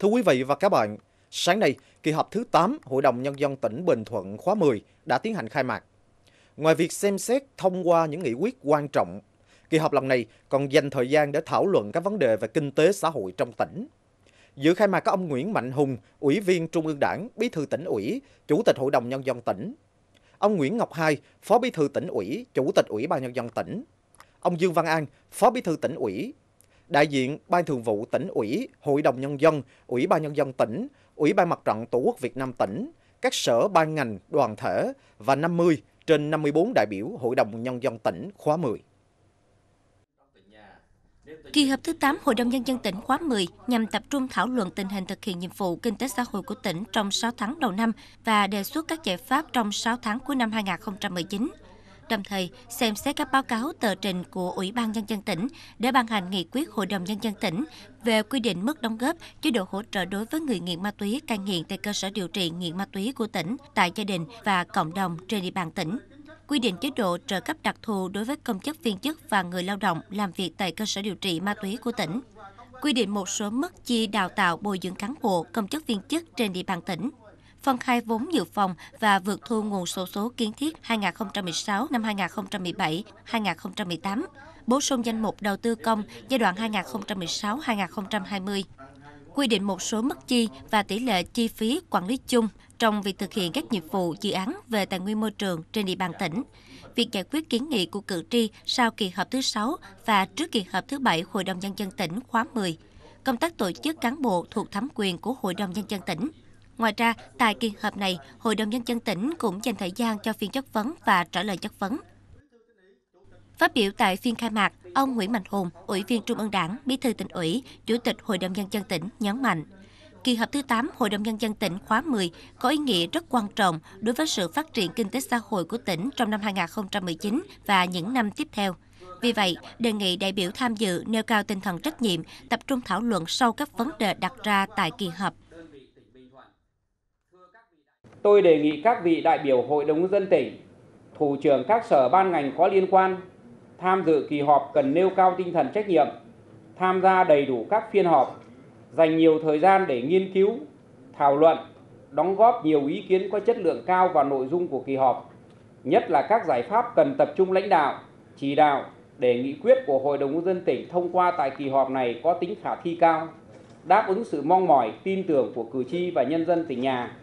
Thưa quý vị và các bạn, sáng nay, kỳ họp thứ 8 Hội đồng Nhân dân tỉnh Bình Thuận khóa 10 đã tiến hành khai mạc. Ngoài việc xem xét thông qua những nghị quyết quan trọng, kỳ họp lần này còn dành thời gian để thảo luận các vấn đề về kinh tế xã hội trong tỉnh. Dự khai mạc có ông Nguyễn Mạnh Hùng, Ủy viên Trung ương Đảng, Bí thư tỉnh ủy, Chủ tịch Hội đồng Nhân dân tỉnh. Ông Nguyễn Ngọc Hai, Phó Bí thư tỉnh ủy, Chủ tịch Ủy ban Nhân dân tỉnh. Ông Dương Văn An, Phó Bí thư tỉnh ủy, đại diện Ban Thường vụ tỉnh ủy, Hội đồng Nhân dân, Ủy ban Nhân dân tỉnh, Ủy ban Mặt trận Tổ quốc Việt Nam tỉnh, các sở ban ngành, đoàn thể và 50 trên 54 đại biểu Hội đồng Nhân dân tỉnh khóa 10. Kỳ họp thứ 8 Hội đồng Nhân dân tỉnh khóa 10 nhằm tập trung thảo luận tình hình thực hiện nhiệm vụ kinh tế xã hội của tỉnh trong 6 tháng đầu năm và đề xuất các giải pháp trong 6 tháng cuối năm 2019 đồng thời xem xét các báo cáo tờ trình của Ủy ban Nhân dân tỉnh để ban hành nghị quyết Hội đồng Nhân dân tỉnh về quy định mức đóng góp chế độ hỗ trợ đối với người nghiện ma túy cai nghiện tại cơ sở điều trị nghiện ma túy của tỉnh, tại gia đình và cộng đồng trên địa bàn tỉnh quy định chế độ trợ cấp đặc thù đối với công chức viên chức và người lao động làm việc tại cơ sở điều trị ma túy của tỉnh quy định một số mức chi đào tạo bồi dưỡng cán bộ công chức viên chức trên địa bàn tỉnh phân khai vốn dự phòng và vượt thu nguồn sổ số, số kiến thiết 2016 năm 2017, 2018, bổ sung danh mục đầu tư công giai đoạn 2016-2020 quy định một số mức chi và tỷ lệ chi phí quản lý chung trong việc thực hiện các nhiệm vụ dự án về tài nguyên môi trường trên địa bàn tỉnh. Việc giải quyết kiến nghị của cử tri sau kỳ họp thứ 6 và trước kỳ họp thứ 7 Hội đồng Nhân dân tỉnh khóa 10. Công tác tổ chức cán bộ thuộc thẩm quyền của Hội đồng Nhân dân tỉnh. Ngoài ra, tại kỳ họp này, Hội đồng Nhân dân tỉnh cũng dành thời gian cho phiên chất vấn và trả lời chất vấn. Phát biểu tại phiên khai mạc, ông Nguyễn Mạnh Hùng, Ủy viên Trung ương Đảng, Bí thư tỉnh ủy, Chủ tịch Hội đồng Nhân dân tỉnh nhấn mạnh, Kỳ họp thứ 8 Hội đồng Nhân dân tỉnh khóa 10 có ý nghĩa rất quan trọng đối với sự phát triển kinh tế xã hội của tỉnh trong năm 2019 và những năm tiếp theo. Vì vậy, đề nghị đại biểu tham dự nêu cao tinh thần trách nhiệm, tập trung thảo luận sâu các vấn đề đặt ra tại kỳ họp. Tôi đề nghị các vị đại biểu Hội đồng dân tỉnh, thủ trưởng các sở ban ngành có liên quan tham dự kỳ họp cần nêu cao tinh thần trách nhiệm, tham gia đầy đủ các phiên họp, dành nhiều thời gian để nghiên cứu, thảo luận, đóng góp nhiều ý kiến có chất lượng cao vào nội dung của kỳ họp, nhất là các giải pháp cần tập trung lãnh đạo, chỉ đạo để nghị quyết của Hội đồng dân tỉnh thông qua tại kỳ họp này có tính khả thi cao đáp ứng sự mong mỏi tin tưởng của cử tri và nhân dân tỉnh nhà